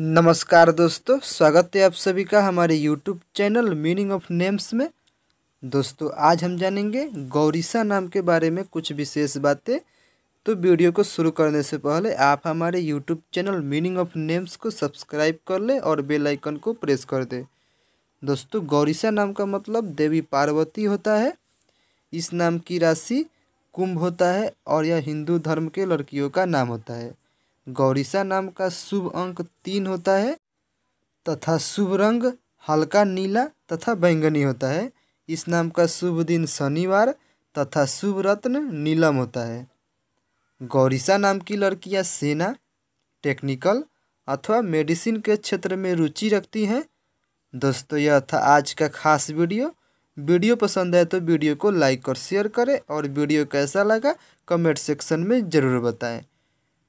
नमस्कार दोस्तों स्वागत है आप सभी का हमारे YouTube channel meaning of names में दोस्तों आज हम जानेंगे गौरीसा नाम के बारे में कुछ विशेष बातें तो वीडियो को शुरू करने से पहले आप हमारे YouTube channel meaning of names को सब्सक्राइब कर लें और बेल आइकन को प्रेस कर दें दोस्तों गौरीसा नाम का मतलब देवी पार्वती होता है इस नाम की राशि कुंभ होता है और यह हिंदू धर्म के लड़कियों का नाम होता है गौरीसा नाम का शुभ अंक तीन होता है तथा शुभ रंग हल्का नीला तथा बैंगनी होता है इस नाम का शुभ दिन शनिवार तथा शुभ रत्न नीलम होता है गौरीसा नाम की लड़कियां सेना टेक्निकल अथवा मेडिसिन के क्षेत्र में रुचि रखती हैं दोस्तों यह था आज का खास वीडियो वीडियो पसंद आए तो वीडियो को लाइक और शेयर करें और वीडियो कैसा लगा कमेंट सेक्शन में ज़रूर बताएं